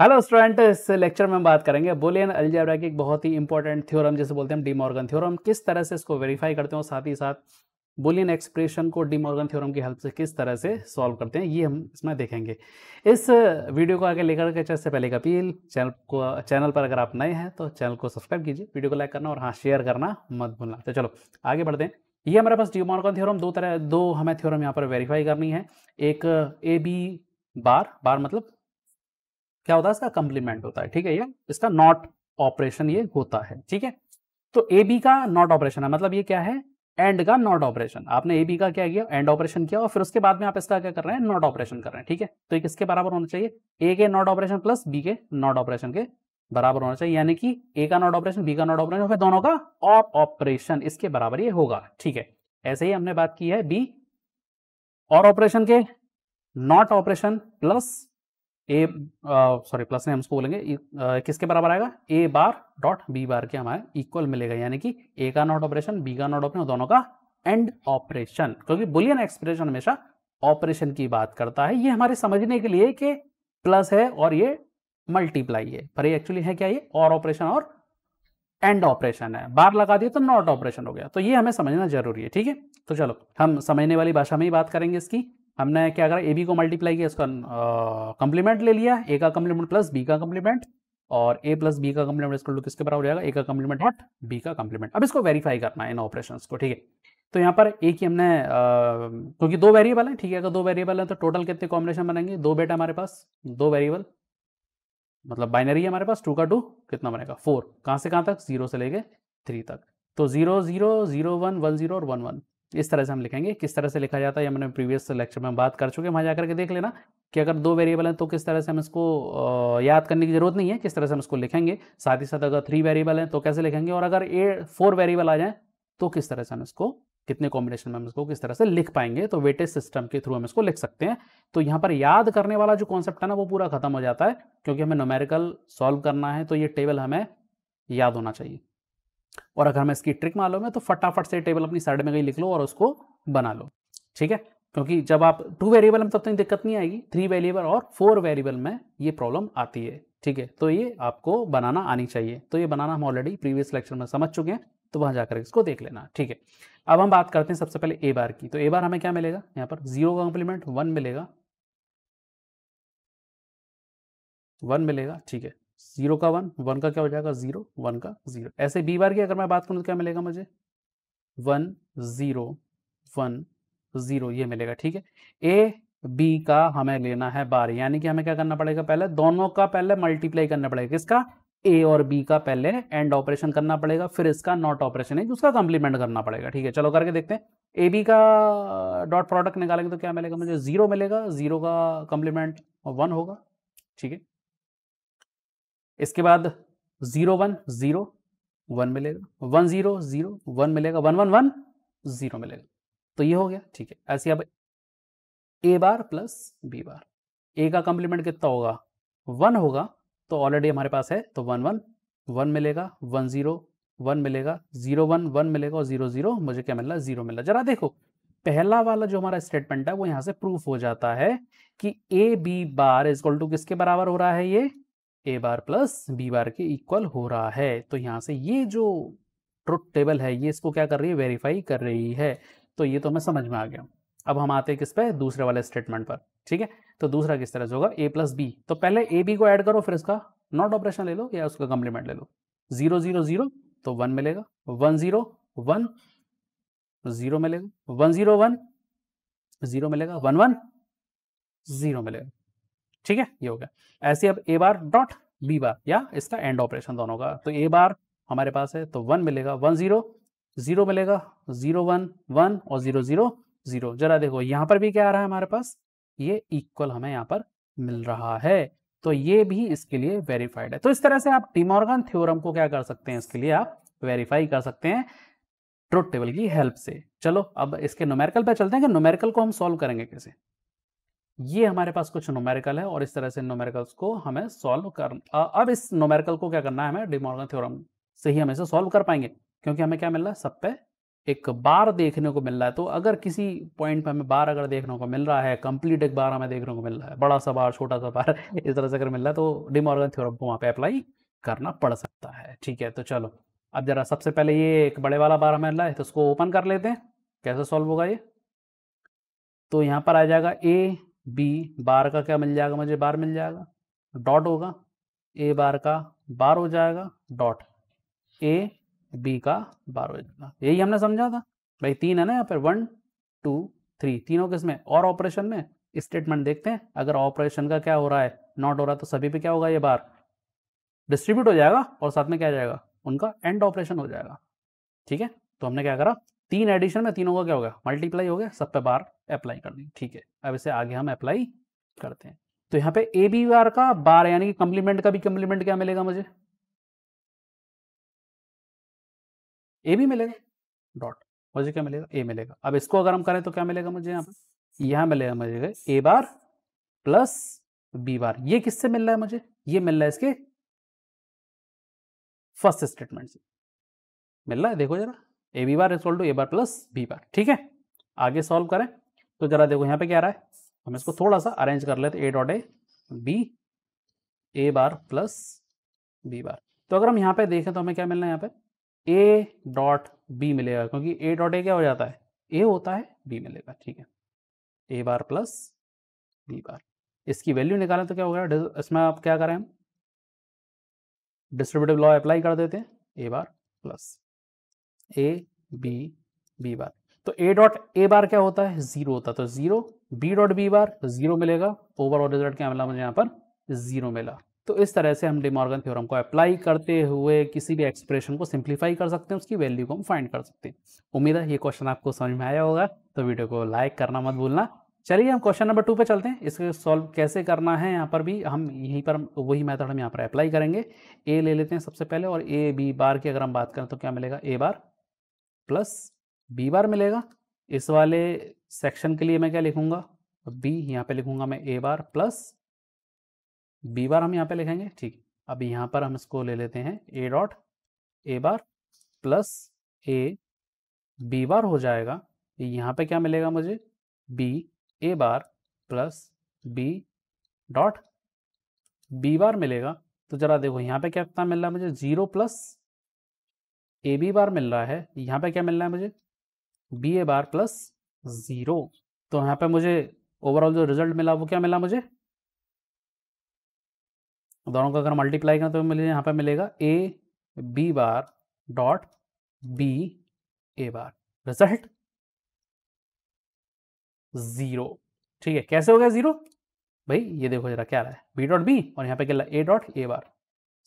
hello student इस lecture में हम बात करेंगे बोलियन अलजेबरा की एक बहुत ही इंपॉर्टेंट थ्योरम जैसे बोलते हैं डीमॉर्गन थ्योरम किस तरह से इसको वेरीफाई करते हैं और साथ ही साथ बोलियन एक्सप्रेशन को डीमॉर्गन थ्योरम की हेल्प से किस तरह से सॉल्व करते हैं ये हम इसमें देखेंगे इस वीडियो को आगे लेकर के सबसे पहले एक अपील चैनल को चैनल पर अगर आप नए हैं तो चैनल को सब्सक्राइब कीजिए वीडियो को लाइक करना और हाँ शेयर करना मत भूलना तो चलो आगे बढ़ते हैं ये हमारे पास डीमॉर्गन थ्योरम दो तरह दो हमें थ्योरम यहाँ पर वेरीफाई करनी है एक ए बी बार बार मतलब क्या होता है इसका कंप्लीमेंट होता है ठीक है ये इसका नॉट ऑपरेशन ये होता है ठीक है तो ए बी का नॉट ऑपरेशन है मतलब ये क्या है एंड का नॉट ऑपरेशन आपने ए बी का क्या किया एंड ऑपरेशन किया और फिर उसके बाद में आप इसका क्या कर रहे हैं नॉट ऑपरेशन कर रहे हैं ठीक है तो ये किसके बराबर होना चाहिए ए के नॉट ऑपरेशन प्लस बी के नॉट ऑपरेशन के बराबर होना चाहिए यानी कि ए का नॉट ऑपरेशन बी का नॉट ऑपरेशन फिर दोनों का और ऑपरेशन इसके बराबर ये होगा ठीक है ऐसे ही हमने बात की है बी और ऑपरेशन के not operation plus A sorry plus में हम उसको बोलेंगे ए, e, आ, uh, किसके बराबर आएगा ए बार डॉट बी बार के हमारे इक्वल मिलेगा यानी कि ए का नॉट ऑपरेशन बी का नॉट ऑपरेशन दोनों का एंड ऑपरेशन क्योंकि बुलियन एक्सप्रेशन हमेशा ऑपरेशन की बात करता है ये हमारे समझने के लिए कि प्लस है और ये मल्टीप्लाई है पर ये एक्चुअली है क्या ये और ऑपरेशन और एंड ऑपरेशन है बार लगा दिए तो नॉट ऑपरेशन हो गया तो ये हमें समझना जरूरी है ठीक है तो चलो हम समझने वाली भाषा में ही बात करेंगे इसकी हमने क्या करा ए बी को मल्टीप्लाई किया इसका कम्प्लीमेंट ले लिया ए का कम्प्लीमेंट प्लस बी का कम्प्लीमेंट और ए प्लस बी का कम्प्लीमेंट इसको किसके बराबर हो जाएगा ए का कम्प्लीमेंट डॉट बी का कम्प्लीमेंट अब इसको वेरीफाई करना है इन ऑपरेशन को ठीक है तो यहाँ पर एक ही हमने क्योंकि तो दो वेरिएबल है ठीक है अगर दो वेरिएबल है तो टोटल कितने कॉम्बिनेशन बनेंगे दो बेटा हमारे पास दो वेरिएबल मतलब बाइनरी है हमारे पास टू का टू कितना बनेगा फोर कहाँ से कहाँ तक जीरो से लेके थ्री तक तो zero zero zero one one zero और वन वन इस तरह से हम लिखेंगे किस तरह से लिखा जाता है हमने मैंने प्रीवियस लेक्चर में बात कर चुके हैं वहाँ जा करके देख लेना कि अगर दो वेरिएबल हैं तो किस तरह से हम इसको याद करने की जरूरत नहीं है किस तरह से हम इसको लिखेंगे साथ ही साथ अगर थ्री वेरिएबल हैं तो कैसे लिखेंगे और अगर ए फोर वेरिएबल आ जाए तो किस तरह से हम इसको कितने कॉम्बिनेशन में हम इसको किस तरह से लिख पाएंगे तो वेटेज सिस्टम के थ्रू हम इसको लिख सकते हैं तो यहाँ पर याद करने वाला जो कॉन्सेप्ट है ना वो पूरा खत्म हो जाता है क्योंकि हमें नोमेरिकल सॉल्व करना है तो ये टेबल हमें याद होना चाहिए और अगर हमें इसकी ट्रिक मालूम है तो फटाफट से टेबल अपनी साइड में कहीं लिख लो और उसको बना लो ठीक है क्योंकि जब आप टू वेरिएबल में तब तक तो दिक्कत नहीं आएगी थ्री वेरिएबल और फोर वेरिएबल में ये प्रॉब्लम आती है ठीक है तो ये आपको बनाना आनी चाहिए तो ये बनाना हम ऑलरेडी प्रीवियस लेक्चर में समझ चुके हैं तो वहाँ जाकर इसको देख लेना ठीक है अब हम बात करते हैं सबसे पहले ए बार की तो ए बार हमें क्या मिलेगा यहाँ पर जीरो का कॉम्प्लीमेंट वन मिलेगा वन मिलेगा ठीक है जीरो का वन वन का क्या हो जाएगा जीरो वन का जीरो ऐसे बी बार की अगर मैं बात करूँ तो क्या मिलेगा मुझे वन जीरो वन जीरो ये मिलेगा ठीक है ए बी का हमें लेना है बार यानी कि हमें क्या करना पड़ेगा पहले दोनों का पहले मल्टीप्लाई करना पड़ेगा किसका ए और बी का पहले एंड ऑपरेशन करना पड़ेगा फिर इसका नॉट ऑपरेशन है उसका कंप्लीमेंट करना पड़ेगा ठीक है चलो करके देखते हैं ए बी का डॉट प्रोडक्ट निकालेंगे तो क्या मिलेगा मुझे जीरो मिलेगा जीरो का कंप्लीमेंट वन होगा ठीक है इसके बाद जीरो वन जीरो वन मिलेगा वन जीरो जीरो वन मिलेगा वन वन वन जीरो मिलेगा तो ये हो गया ठीक है ऐसे अब ए बार प्लस बी बार ए का कॉम्प्लीमेंट कितना होगा वन होगा तो ऑलरेडी हमारे पास है तो वन वन वन मिलेगा वन जीरो वन मिलेगा जीरो वन वन मिलेगा और जीरो जीरो मुझे क्या मिल रहा है जीरो मिल रहा जरा देखो पहला वाला जो हमारा स्टेटमेंट है वो यहां से प्रूफ हो जाता है कि A B bar is to किसके बराबर हो रहा है ये ए बार प्लस बी बार के इक्वल हो रहा है तो यहाँ से ये जो ट्रुथ टेबल है ये इसको क्या कर रही है वेरीफाई कर रही है तो ये तो हमें समझ में आ गया अब हम आते हैं किस पे दूसरे वाले स्टेटमेंट पर ठीक है तो दूसरा किस तरह से होगा ए प्लस बी तो पहले ए बी को ऐड करो फिर इसका नॉट ऑपरेशन ले लो या उसका कम्प्लीमेंट ले लो जीरो जीरो जीरो तो वन मिलेगा वन जीरो वन जीरो मिलेगा वन जीरो वन जीरो मिलेगा वन वन जीरो मिलेगा ठीक है ये हो गया ऐसे अब ए बार डॉट बी बार या इसका एंड ऑपरेशन दोनों का तो ए बार हमारे पास है तो वन मिलेगा वन जीरो जीरो मिलेगा जीरो वन वन और जीरो जीरो जीरो जरा देखो यहाँ पर भी क्या आ रहा है हमारे पास ये इक्वल हमें यहाँ पर मिल रहा है तो ये भी इसके लिए वेरीफाइड है तो इस तरह से आप टीमॉर्गन थ्योरम को क्या कर सकते हैं इसके लिए आप वेरीफाई कर सकते हैं ट्रुथ टेबल की हेल्प से चलो अब इसके नोमेरिकल पे चलते हैं कि नोमेरिकल को हम सॉल्व करेंगे कैसे ये हमारे पास कुछ नोमेरिकल है और इस तरह से नोमेरिकल्स को हमें सॉल्व कर अब इस नोमेरिकल को क्या करना है हमें डिमोर्गन थ्योरम से ही हम इसे सॉल्व कर पाएंगे क्योंकि हमें क्या मिल रहा है सब पे एक बार देखने को मिल रहा है तो अगर किसी पॉइंट पे हमें बार अगर देखने को मिल रहा है कंप्लीट एक बार हमें देखने को मिल रहा है बड़ा सा बार छोटा सा बार इस तरह से अगर मिल रहा है तो डिमोर्गन थ्योरम को वहाँ पे अप्लाई करना पड़ सकता है ठीक है तो चलो अब जरा सबसे पहले ये एक बड़े वाला बार हमें मिल रहा है तो उसको ओपन कर लेते हैं कैसे सॉल्व होगा ये तो यहाँ पर आ जाएगा ए बी बार का क्या मिल जाएगा मुझे बार मिल जाएगा डॉट होगा ए बार का बार हो जाएगा डॉट ए बी का बार हो जाएगा यही हमने समझा था भाई तीन है ना यहाँ पर वन टू थ्री तीनों में और ऑपरेशन में स्टेटमेंट देखते हैं अगर ऑपरेशन का क्या हो रहा है नॉट हो रहा है तो सभी पे क्या होगा ये बार डिस्ट्रीब्यूट हो जाएगा और साथ में क्या जाएगा उनका एंड ऑपरेशन हो जाएगा ठीक है तो हमने क्या करा तीन एडिशन में तीनों का क्या होगा मल्टीप्लाई हो गया सब पे बार अप्लाई कर दी ठीक है अब इसे आगे हम अप्लाई करते हैं तो यहाँ पे ए बी बार का बार यानी कि कम्प्लीमेंट का भी कम्प्लीमेंट क्या मिलेगा मुझे ए भी मिलेगा डॉट मुझे क्या मिलेगा ए मिलेगा अब इसको अगर हम करें तो क्या मिलेगा मुझे यहाँ पे यहाँ मिलेगा मुझे ए बार प्लस बी बार ये किससे मिल रहा है मुझे ये मिल रहा है इसके फर्स्ट स्टेटमेंट से मिल रहा है देखो जरा A B bar equal to A bar plus B bar ठीक है आगे सॉल्व करें तो जरा देखो यहाँ पे क्या रहा है हम इसको थोड़ा सा अरेंज कर लेते A dot A B A bar plus B bar तो अगर हम यहाँ पे देखें तो हमें क्या मिलना है यहाँ पे ए डॉट बी मिलेगा क्योंकि ए डॉट ए क्या हो जाता है ए होता है बी मिलेगा ठीक है ए बार प्लस बी बार इसकी वैल्यू निकालें तो क्या हो गया इसमें आप क्या करें हम डिस्ट्रीब्यूटिव लॉ अप्लाई कर देते हैं A bar plus A B B bar तो ए डॉट ए बार क्या होता है जीरो होता है तो zero B dot B bar zero मिलेगा ओवरऑल रिजल्ट क्या मिला मुझे यहाँ पर जीरो मिला तो इस तरह से हम डिमॉर्गन थ्योरम को अप्लाई करते हुए किसी भी एक्सप्रेशन को सिंप्लीफाई कर सकते हैं उसकी वैल्यू को हम फाइंड कर सकते हैं उम्मीद है ये क्वेश्चन आपको समझ में आया होगा तो वीडियो को लाइक करना मत भूलना चलिए हम क्वेश्चन नंबर टू पे चलते हैं इसको सॉल्व कैसे करना है यहाँ पर भी हम यहीं पर वही मेथड हम यहाँ पर अप्लाई करेंगे ए ले लेते हैं सबसे पहले और ए बी बार की अगर हम बात करें तो क्या मिलेगा ए बार प्लस बी बार मिलेगा इस वाले सेक्शन के लिए मैं क्या लिखूंगा बी यहाँ पे लिखूंगा मैं ए बार प्लस बी बार हम यहाँ पे लिखेंगे ठीक अब यहाँ पर हम इसको ले लेते हैं A dot A bar plus A B bar हो जाएगा यहाँ पे क्या मिलेगा मुझे B A bar plus B dot B bar मिलेगा तो जरा देखो यहाँ पे क्या कितना मिल रहा है मुझे zero plus A B bar मिल रहा है यहाँ पे क्या मिलना है मुझे B A bar plus zero तो यहाँ पे मुझे ओवरऑल जो रिजल्ट मिला वो क्या मिला मुझे दोनों का अगर मल्टीप्लाई करें तो मुझे यहाँ पे मिलेगा A B bar dot B A bar result zero ठीक है कैसे हो गया ज़ीरो भाई ये देखो जरा क्या रहा है बी डॉट बी और यहाँ पे क्या ए डॉट ए बार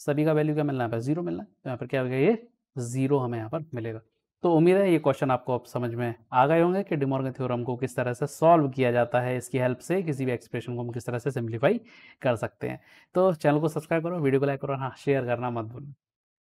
सभी का वैल्यू क्या मिलना है ज़ीरो मिलना है तो यहाँ पर क्या हो गया ये जीरो हमें यहाँ पर मिलेगा तो उम्मीद है ये क्वेश्चन आपको अब समझ में आ गए होंगे कि डिमोर्गन थ्योरम को किस तरह से सॉल्व किया जाता है इसकी हेल्प से किसी भी एक्सप्रेशन को हम किस तरह से सिंप्लीफाई कर सकते हैं तो चैनल को सब्सक्राइब करो वीडियो को लाइक करो हाँ शेयर करना मत भूलना